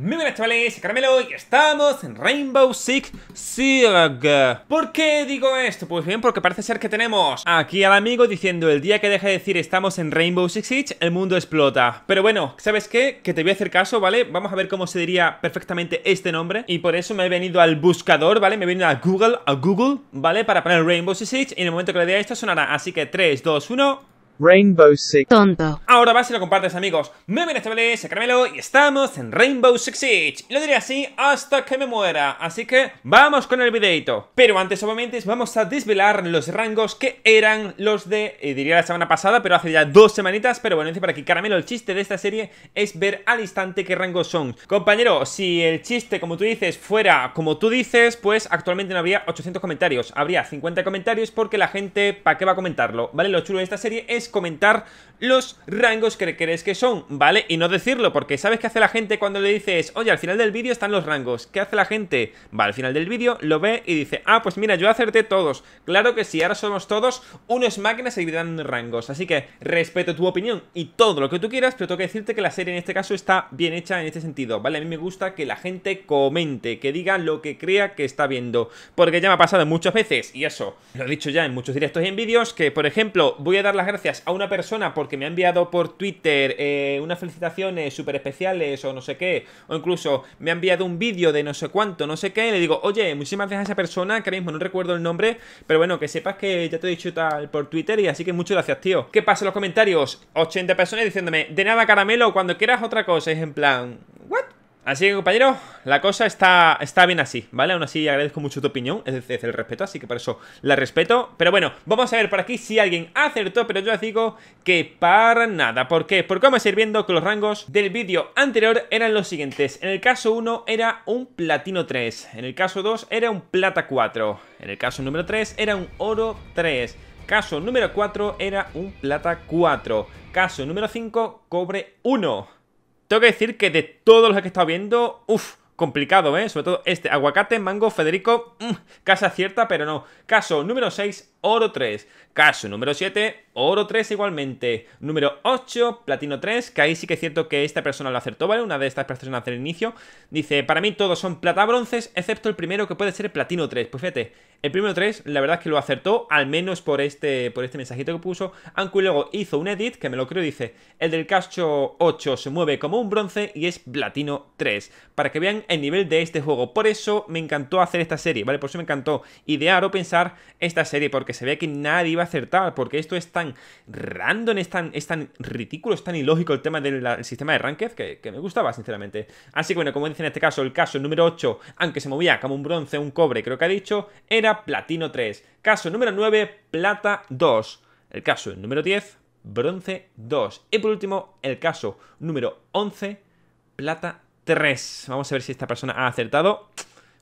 Muy buenas chavales, Carmelo y estamos en Rainbow Six Siege ¿Por qué digo esto? Pues bien, porque parece ser que tenemos aquí al amigo diciendo El día que deje de decir estamos en Rainbow Six Siege, el mundo explota Pero bueno, ¿sabes qué? Que te voy a hacer caso, ¿vale? Vamos a ver cómo se diría perfectamente este nombre Y por eso me he venido al buscador, ¿vale? Me he venido a Google, a Google, ¿vale? Para poner Rainbow Six Siege Y en el momento que le dé esto sonará Así que 3, 2, 1... Rainbow Six. Tonto. Ahora vas y lo compartes, amigos. Me ven este soy Caramelo y estamos en Rainbow Six Siege. Lo diré así hasta que me muera, así que vamos con el videito. Pero antes, obviamente, vamos a desvelar los rangos que eran los de, eh, diría la semana pasada, pero hace ya dos semanitas. Pero bueno, dice para que Caramelo, el chiste de esta serie es ver al instante qué rangos son. Compañero, si el chiste, como tú dices, fuera como tú dices, pues actualmente no habría 800 comentarios. Habría 50 comentarios porque la gente, ¿para qué va a comentarlo? ¿Vale? Lo chulo de esta serie es comentar los rangos que crees que son, ¿vale? Y no decirlo, porque ¿sabes qué hace la gente cuando le dices, oye, al final del vídeo están los rangos? ¿Qué hace la gente? Va al final del vídeo, lo ve y dice, ah, pues mira, yo acerté todos. Claro que sí, ahora somos todos unos máquinas seguirán rangos. Así que respeto tu opinión y todo lo que tú quieras, pero tengo que decirte que la serie en este caso está bien hecha en este sentido, ¿vale? A mí me gusta que la gente comente, que diga lo que crea que está viendo, porque ya me ha pasado muchas veces, y eso, lo he dicho ya en muchos directos y en vídeos, que por ejemplo, voy a dar las gracias a una persona porque me ha enviado por Twitter eh, unas felicitaciones súper especiales o no sé qué, o incluso me ha enviado un vídeo de no sé cuánto, no sé qué, le digo, oye, muchísimas gracias a esa persona, que ahora mismo no recuerdo el nombre, pero bueno, que sepas que ya te he dicho tal por Twitter y así que muchas gracias, tío. ¿Qué pasa en los comentarios? 80 personas diciéndome, de nada caramelo, cuando quieras otra cosa, es en plan, ¿what? Así que, compañero, la cosa está, está bien así, ¿vale? Aún así agradezco mucho tu opinión, es decir, el respeto, así que por eso la respeto. Pero bueno, vamos a ver por aquí si alguien acertó, pero yo os digo que para nada. ¿Por qué? Porque vamos a ir viendo que los rangos del vídeo anterior eran los siguientes. En el caso 1 era un platino 3, en el caso 2 era un plata 4, en el caso número 3 era un oro 3, caso número 4 era un plata 4, caso número 5 cobre 1 tengo que decir que de todos los que he estado viendo, uff, complicado, ¿eh? Sobre todo este, aguacate, mango, Federico, mm, casa cierta, pero no. Caso número 6, oro 3. Caso número 7, oro 3 igualmente. Número 8, platino 3, que ahí sí que es cierto que esta persona lo acertó, ¿vale? Una de estas personas del inicio. Dice, para mí todos son plata bronces, excepto el primero que puede ser platino 3. Pues fíjate, el primero 3, la verdad es que lo acertó, al menos por este, por este mensajito que puso. Aunque luego hizo un edit, que me lo creo, dice, el del caso 8 se mueve como un bronce y es platino 3. Para que vean el nivel de este juego. Por eso me encantó hacer esta serie, ¿vale? Por eso me encantó idear o pensar esta serie, porque que se vea que nadie iba a acertar, porque esto es tan random, es tan, es tan ridículo, es tan ilógico el tema del sistema de ranked que, me gustaba, sinceramente. Así que bueno, como dice en este caso, el caso número 8, aunque se movía como un bronce, un cobre, creo que ha dicho, era platino 3. Caso número 9, plata 2. El caso número 10, bronce 2. Y por último, el caso número 11, plata 3. Vamos a ver si esta persona ha acertado.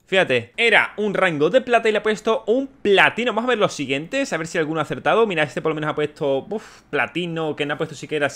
Fíjate, era un rango de plata y le ha puesto un platino. Vamos a ver los siguientes, a ver si alguno ha acertado. Mira, este por lo menos ha puesto platino, que no ha puesto siquiera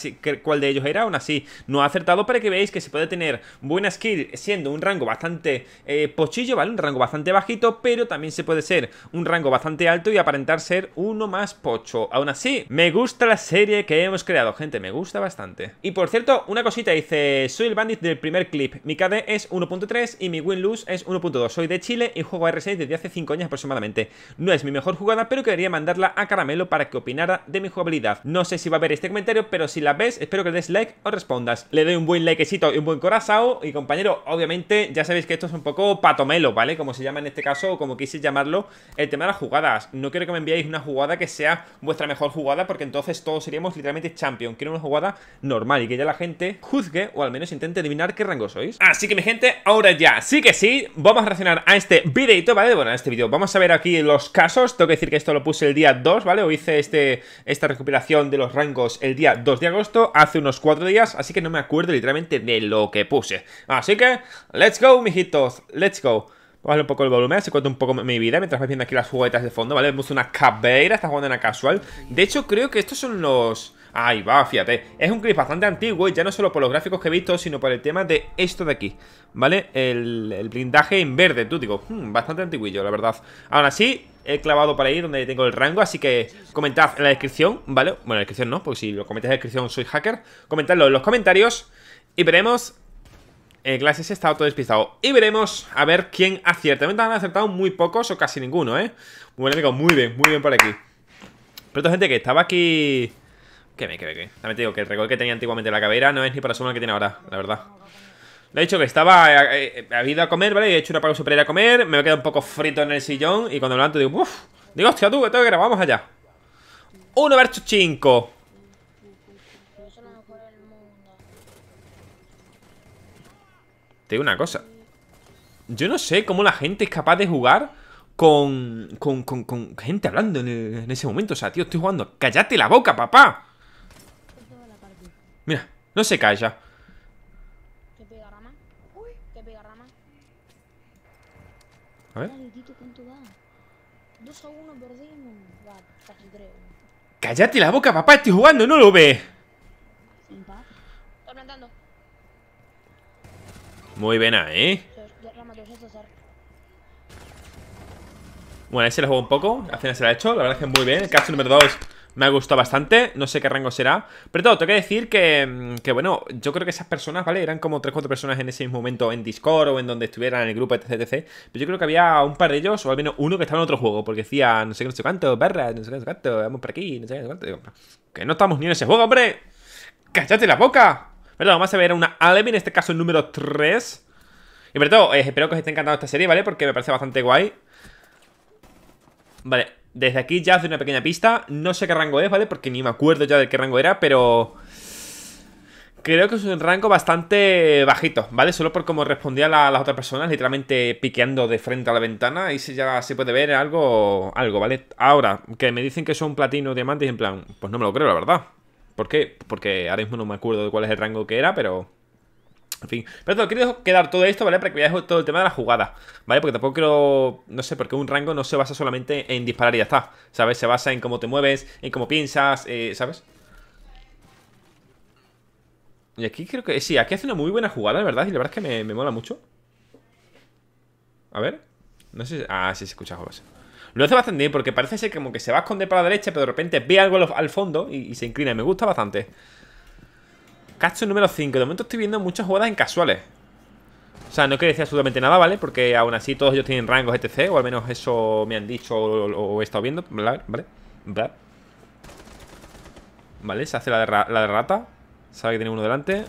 cuál de ellos era. Aún así, no ha acertado para que veáis que se puede tener buena skill siendo un rango bastante eh, pochillo, ¿vale? Un rango bastante bajito, pero también se puede ser un rango bastante alto y aparentar ser uno más pocho. Aún así, me gusta la serie que hemos creado, gente, me gusta bastante. Y por cierto, una cosita, dice, soy el bandit del primer clip. Mi KD es 1.3 y mi win-lose es 1.2 soy de Chile y juego a R6 desde hace 5 años aproximadamente. No es mi mejor jugada, pero quería mandarla a Caramelo para que opinara de mi jugabilidad. No sé si va a ver este comentario, pero si la ves, espero que le des like o respondas. Le doy un buen likecito y un buen corazón. Y compañero, obviamente, ya sabéis que esto es un poco patomelo, ¿vale? Como se llama en este caso, o como quise llamarlo, el tema de las jugadas. No quiero que me enviéis una jugada que sea vuestra mejor jugada, porque entonces todos seríamos literalmente champion. Quiero una jugada normal y que ya la gente juzgue o al menos intente adivinar qué rango sois. Así que mi gente, ahora ya, sí que sí, vamos a reaccionar a este videito, ¿vale? Bueno, a este vídeo vamos a ver aquí los casos Tengo que decir que esto lo puse el día 2, ¿vale? O hice este, esta recuperación de los rangos el día 2 de agosto Hace unos 4 días, así que no me acuerdo literalmente de lo que puse Así que, let's go, mijitos, let's go Vamos un poco el volumen, Se cuento un poco mi vida mientras vais viendo aquí las juguetas de fondo, ¿vale? Hemos una cabeira, está jugando en casual. De hecho, creo que estos son los Ahí va, fíjate. Es un clip bastante antiguo y ya no solo por los gráficos que he visto, sino por el tema de esto de aquí, ¿vale? El, blindaje en verde, tú digo, hmm, bastante antiguillo, la verdad. Aún así, he clavado para ahí donde tengo el rango, así que comentad en la descripción, ¿vale? Bueno, en la descripción no, porque si lo comentáis en la descripción soy hacker. Comentadlo en los comentarios y veremos... Clase clases está todo despistado. Y veremos a ver quién acierta. Me han acertado muy pocos o casi ninguno, ¿eh? Muy bien, amigo muy bien, muy bien por aquí. Pero esta gente que estaba aquí que me, que que También te digo que el recoil que tenía antiguamente la cabera no es ni para sumar el que tiene ahora, la verdad. Le he dicho que estaba. Eh, eh, habido a comer, ¿vale? Y he hecho una pausa para ir a comer. Me he quedado un poco frito en el sillón. Y cuando me levanto digo, uff. Digo, hostia, tú, que tengo que grabar. Vamos allá. Uno versus cinco Te digo una cosa. Yo no sé cómo la gente es capaz de jugar con, con, con, gente hablando en, en, ese momento. O sea, tío, estoy jugando. ¡Cállate la boca, papá! Mira, no se calla. Te pega rama. Uy, te pega rama. A ver. Dale, Tito, ¿cuánto va? 2 a 1 perdimos. Va, casi 3. Cállate la boca, papá, estoy jugando, no lo ve. Estoy plantando. Muy bien ahí, ¿eh? Bueno, ahí se la jugó un poco. Al final se la ha hecho. La verdad es que muy bien. El catch número 2 me ha gustado bastante, no sé qué rango será. Pero todo, tengo que decir que, mm, bueno, yo creo que esas personas, ¿vale? Eran como 3-4 personas en ese mismo momento en Discord o en donde estuvieran en el grupo, etc, etc. Pero yo creo que había un par de ellos, o al menos uno que estaba en otro juego, porque decía, no sé qué, no sé cuánto, barra, no sé qué, no sé cuánto, vamos por aquí, no sé qué, no sé cuánto. que no estamos ni en ese juego, hombre. ¡Cállate la boca! Pero vamos a ver a una Alemi, en este caso el número 3. Y sobre todo, eh, espero que os esté encantando esta serie, ¿vale? Porque me parece bastante guay. Vale, desde aquí ya hace una pequeña pista. No sé qué rango es, ¿vale? Porque ni me acuerdo ya de qué rango era, pero... Creo que es un rango bastante bajito, ¿vale? Solo por cómo respondía a las otras personas, literalmente piqueando de frente a la ventana. Y si ya se puede ver algo, algo, ¿vale? Ahora, que me dicen que son platino, diamantes, en plan, pues no me lo creo, la verdad. ¿Por qué? Porque ahora mismo no me acuerdo de cuál es el rango que era, pero... En fin, pero quiero quedar todo esto, ¿vale? Para que veáis todo el tema de la jugada, ¿vale? Porque tampoco quiero, no sé, porque un rango no se basa solamente en disparar y ya está, ¿sabes? Se basa en cómo te mueves, en cómo piensas, eh, ¿sabes? Y aquí creo que, sí, aquí hace una muy buena jugada, ¿verdad? Y la verdad es que me, mola mucho. A ver, no sé, si... ah, sí se escucha así. Lo hace bastante bien porque parece ser como que se va a esconder para la derecha, pero de repente ve algo al fondo y, y se inclina. Y Me gusta bastante. Cacho número 5. De momento estoy viendo muchas jugadas en casuales. O sea, no quiere decir absolutamente nada, ¿vale? Porque aún así todos ellos tienen rangos, etc. O al menos eso me han dicho o, he estado viendo. ¿Vale? ¿Vale? Vale, se hace la de, la de rata. Sabe que tiene uno delante.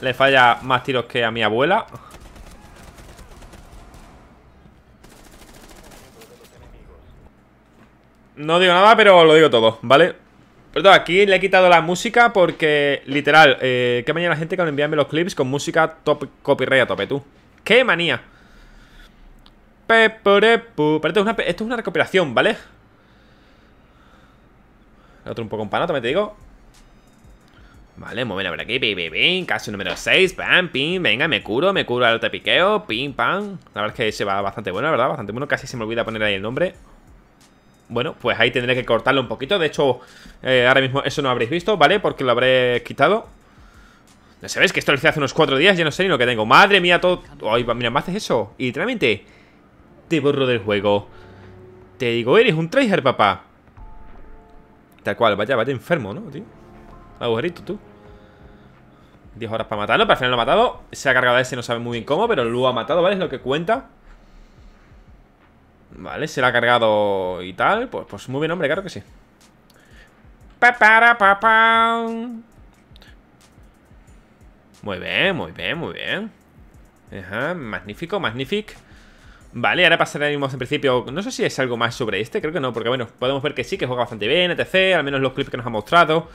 Le falla más tiros que a mi abuela. No digo nada, pero lo digo todo, ¿vale? Perdón, aquí le he quitado la música porque, literal, eh, qué mañana la gente cuando envíame los clips con música top copyright a tope, tú. ¡Qué manía! esto es, una, recopilación, ¿vale? El otro un poco empanado, también te digo. Vale, móvela por aquí, pim, pim, número 6, pam, pim. Venga, me curo, me curo al te piqueo, pim, pam. La verdad es que se va bastante bueno, la verdad, bastante bueno. Casi se me olvida poner ahí el nombre. Bueno, pues ahí tendré que cortarlo un poquito De hecho, eh, ahora mismo eso no lo habréis visto, ¿vale? Porque lo habré quitado ¿No sabéis que esto lo hice hace unos cuatro días? Ya no sé ni lo que tengo Madre mía, todo... Ay, mira, me haces eso Y literalmente te borro del juego Te digo, eres un tracer, papá Tal cual, vaya, vaya enfermo, ¿no, tío? Agujerito, tú Diez horas para matarlo, pero al final lo ha matado Se ha cargado a ese, no sabe muy bien cómo Pero lo ha matado, ¿vale? Es lo que cuenta Vale, se la ha cargado y tal. Pues, pues muy bien, hombre, claro que sí. Muy bien, muy bien, muy bien. Ajá, magnífico, magnífico. Vale, ahora pasaremos en principio... No sé si es algo más sobre este, creo que no, porque bueno, podemos ver que sí, que juega bastante bien, etc. Al menos los clips que nos ha mostrado.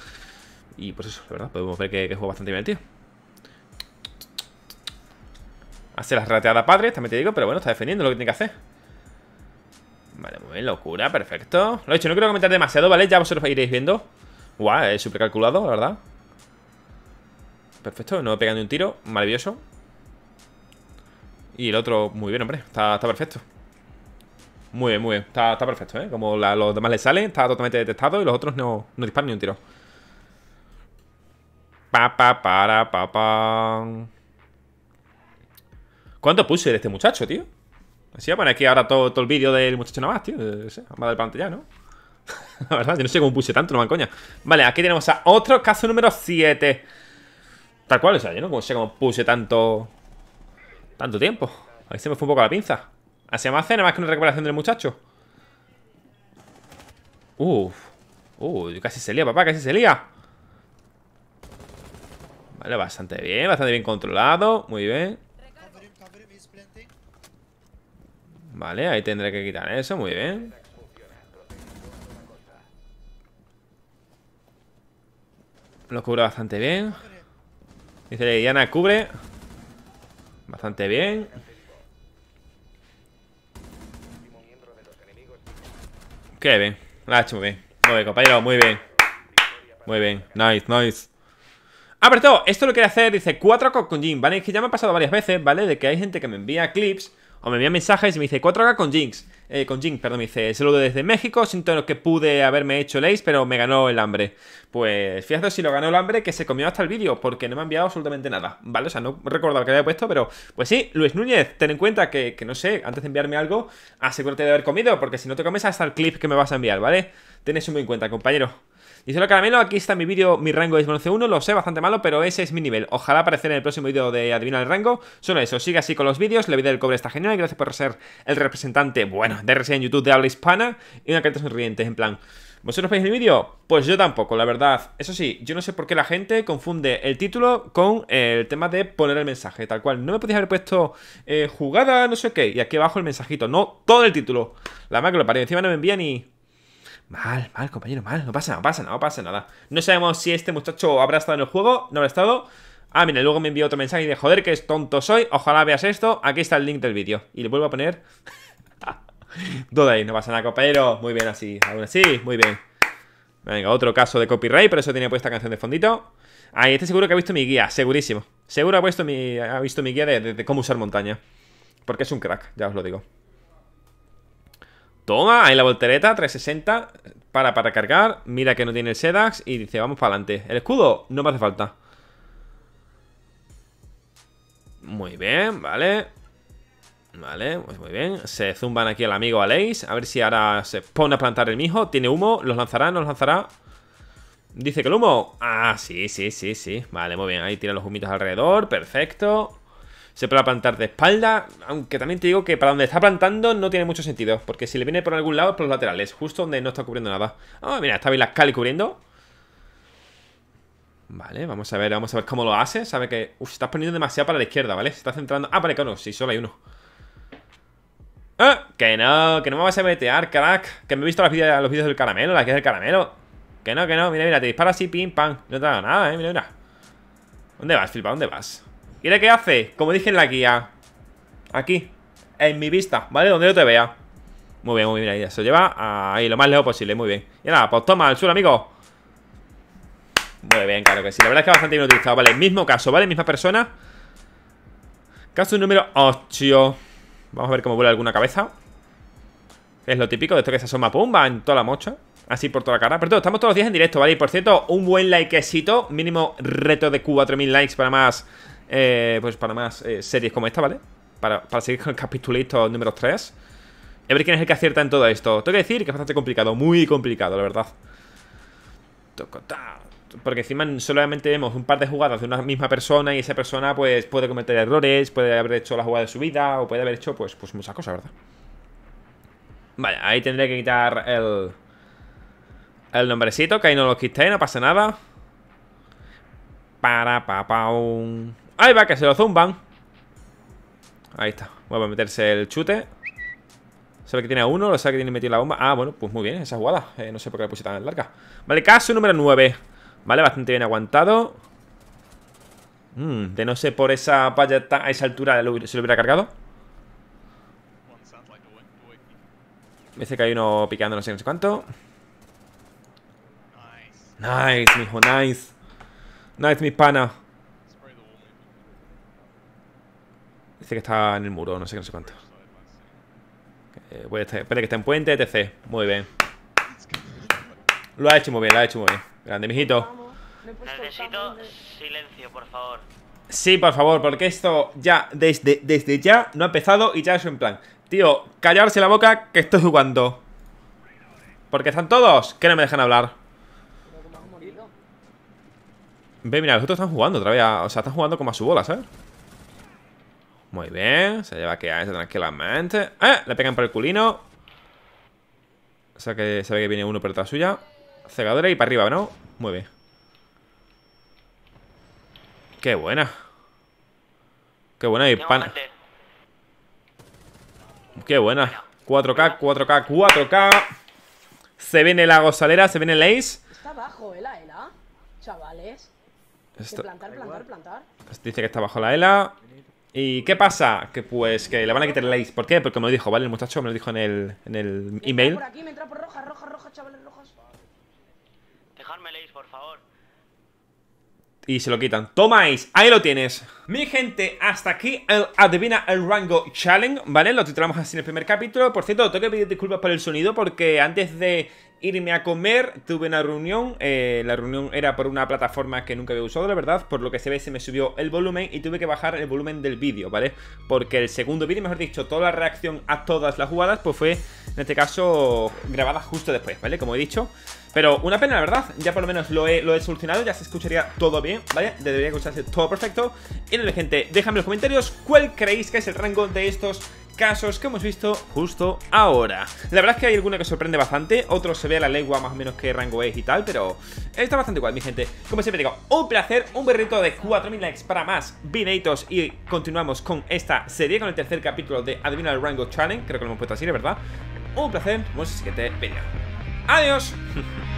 Y pues eso, la verdad, podemos ver que, que juega bastante bien, tío. Hace la rateada padre, también te digo, pero bueno, está defendiendo lo que tiene que hacer. Vale, muy locura, perfecto Lo he hecho, no quiero comentar demasiado, ¿vale? Ya vosotros iréis viendo Guau, es súper calculado, la verdad Perfecto, no pegando ni un tiro, maravilloso Y el otro, muy bien, hombre, está, perfecto Muy bien, muy bien, está, perfecto, ¿eh? Como los demás le salen, está totalmente detectado Y los otros no, no disparan ni un tiro Pa, pa, para, pa, pa. ¿Cuánto pulso de este muchacho, tío? Así poner aquí ahora todo, el vídeo del muchacho nada más, tío. vamos a dar pantalla, ¿no? La verdad, yo no sé cómo puse tanto, no me coña. Vale, aquí tenemos a otro caso número 7. Tal cual, o sea, yo no sé cómo puse tanto. Tanto tiempo. Ahí se me fue un poco la pinza. Así ah, me más nada más que una recuperación del muchacho. uff Uh, casi se lía, papá, casi se lía. Vale, bastante bien, bastante bien controlado. Muy bien. Vale, ahí tendré que quitar eso, muy bien Lo cubre bastante bien Dice Diana, cubre Bastante bien Qué bien, la ha hecho muy bien Muy bien, compañero, muy bien Muy bien, nice, nice Ah, pero todo. esto lo quiere hacer, dice 4 con Jim, ¿vale? Es que ya me ha pasado varias veces, ¿vale? De que hay gente que me envía clips o me envía mensajes y me dice 4 acá con Jinx. Eh, con Jinx, perdón, me dice, saludo desde México, siento que pude haberme hecho el pero me ganó el hambre. Pues fíjate si lo ganó el hambre que se comió hasta el vídeo, porque no me ha enviado absolutamente nada, ¿vale? O sea, no lo que había puesto, pero pues sí, Luis Núñez, ten en cuenta que, que, no sé, antes de enviarme algo, asegúrate de haber comido, porque si no te comes hasta el clip que me vas a enviar, ¿vale? Ten eso muy en cuenta, compañero. Dice lo caramelo, aquí está mi vídeo, mi rango es 1 lo sé, bastante malo, pero ese es mi nivel. Ojalá aparecer en el próximo vídeo de Adivina el Rango. Solo eso, sigue así con los vídeos, la vida del cobre está genial, gracias por ser el representante, bueno, de RC en YouTube de habla hispana y una carta sonriente, en plan... ¿Vosotros veis el vídeo? Pues yo tampoco, la verdad. Eso sí, yo no sé por qué la gente confunde el título con el tema de poner el mensaje, tal cual. No me podéis haber puesto eh, jugada, no sé qué, y aquí abajo el mensajito. No, todo el título. La madre que lo parió. Encima no me envían ni Mal, mal, compañero, mal. No pasa, no pasa, no pasa nada. No sabemos si este muchacho habrá estado en el juego, no habrá estado. Ah, mira, luego me envió otro mensaje de joder, que es tonto soy. Ojalá veas esto. Aquí está el link del vídeo. Y le vuelvo a poner. Duda ahí, no pasa nada, compañero. Muy bien, así. Aún así, muy bien. Venga, otro caso de copyright, pero eso tenía puesta canción de fondito. ahí este seguro que ha visto mi guía, segurísimo. Seguro ha, puesto mi, ha visto mi guía de cómo usar montaña. Porque es un crack, ya os lo digo. Toma, ahí la voltereta, 360 para, para cargar, mira que no tiene el Sedax y dice, vamos para adelante. El escudo no me hace falta. Muy bien, vale. Vale, pues muy bien. Se zumban aquí al amigo Aleix. A ver si ahora se pone a plantar el mijo. Tiene humo, los lanzará, nos lanzará. Dice que el humo. Ah, sí, sí, sí, sí. Vale, muy bien. Ahí tira los humitos alrededor. Perfecto. Se puede plantar de espalda, aunque también te digo que para donde está plantando no tiene mucho sentido, porque si le viene por algún lado es por los laterales, justo donde no está cubriendo nada. Ah, mira, está bien la Cali cubriendo. Vale, vamos a ver, vamos a ver cómo lo hace. Sabe que... Uf, se está poniendo demasiado para la izquierda, ¿vale? Se está centrando... Ah, vale, claro, sí, solo hay uno. ¡Ah! Que no, que no me vas a metear, crack. Que me he visto los vídeos, del caramelo, la que es el caramelo. Que no, que no, mira, mira, te dispara así, pim, pam. No te hago nada, eh, mira, mira. ¿Dónde vas, Flipa? ¿Dónde vas? ¿Y qué hace? Como dije en la guía Aquí, en mi vista, ¿vale? Donde yo te vea Muy bien, muy bien, ahí se lleva ahí lo más lejos posible, muy bien Y nada, pues toma, al sur, amigo Muy bien, claro que sí, la verdad es que bastante bien Vale, mismo caso, ¿vale? Misma persona Caso número 8 Vamos a ver cómo vuela alguna cabeza Es lo típico de esto que se asoma pumba en toda la mocha Así por toda la cara Pero todo, estamos todos los días en directo, ¿vale? Y por cierto, un buen likecito Mínimo reto de 4.000 likes para más eh, pues para más eh, series como esta, ¿vale? Para, seguir con el capitulito número 3. A ver quién es el que acierta en todo esto. Tengo que decir que es bastante complicado, muy complicado, la verdad. Porque encima solamente vemos un par de jugadas de una misma persona y esa persona pues puede cometer errores, puede haber hecho la jugada de su vida o puede haber hecho pues, pues muchas cosas, ¿verdad? Vale, ahí tendré que quitar el... El nombrecito, que ahí no lo quité, no pasa nada. Para, pa, pa, un... Ahí va, que se lo zumban. Ahí está. voy a meterse el chute. Sabe que tiene a uno, lo sabe que tiene metido la bomba. Ah, bueno, pues muy bien, esa jugada. Eh, no sé por qué la puse tan larga. Vale, caso número 9. Vale, bastante bien aguantado. Mm, de no sé por esa palla a esa altura se lo hubiera cargado. Me dice que hay uno picando no sé, no cuánto. Nice, mijo, nice. Nice, mi pana. Dice que está en el muro, no sé qué, no sé cuánto. Eh, pues, este, que está en puente, etc. Muy bien. Lo ha hecho muy bien, lo ha hecho muy bien. Grande, mijito. Necesito silencio, por favor. Sí, por favor, porque esto ya, desde, desde ya, no ha empezado y ya es un plan. Tío, callarse la boca que estoy jugando. Porque están todos que no me dejan hablar. Ve, mira, los otros están jugando otra vez. o sea, están jugando como a su bola, ¿sabes? Muy bien, se lleva que a ese tranquilamente ¡Ah! ¡Eh! Le pegan por el culino O sea que se ve que viene uno por detrás suya Cegadora y para arriba, ¿no? Muy bien Qué buena Qué buena pana! Qué buena 4K, 4K, 4K Se viene la gozalera, se viene el ace Está bajo, ¿eh? La ELA, chavales Plantar, plantar, plantar Dice que está bajo la ELA ¿Y qué pasa? Que pues que le van a quitar el ace. ¿Por qué? Porque me lo dijo, ¿vale? El muchacho me lo dijo en el, en el email. por aquí, me entra por roja, roja, roja, chavales, rojos. Dejadme el ace, por favor. Y se lo quitan. Tomáis, ahí lo tienes. Mi gente, hasta aquí Adivina el Rango Challenge, ¿vale? Lo titulamos así en el primer capítulo. Por cierto, tengo que pedir disculpas por el sonido porque antes de irme a comer. Tuve una reunión. Eh, la reunión era por una plataforma que nunca había usado, la verdad. Por lo que se ve, se me subió el volumen y tuve que bajar el volumen del vídeo, ¿vale? Porque el segundo vídeo, mejor dicho, toda la reacción a todas las jugadas, pues fue, en este caso, grabada justo después, ¿vale? Como he dicho. Pero una pena, la verdad, ya por lo menos lo he, lo he solucionado, ya se escucharía todo bien, ¿vale? Debería escucharse todo perfecto. Y no, gente, déjame en los comentarios cuál creéis que es el rango de estos casos que hemos visto justo ahora. La verdad es que hay alguna que sorprende bastante, otro se ve a la lengua más o menos que rango es y tal, pero está bastante igual, mi gente. Como siempre digo, un placer, un berrito de 4000 likes para más videitos y continuamos con esta serie, con el tercer capítulo de Adivina el Rango Challenge, creo que lo hemos puesto así, ¿verdad? Un placer, Vamos siguientes en ¡Adiós!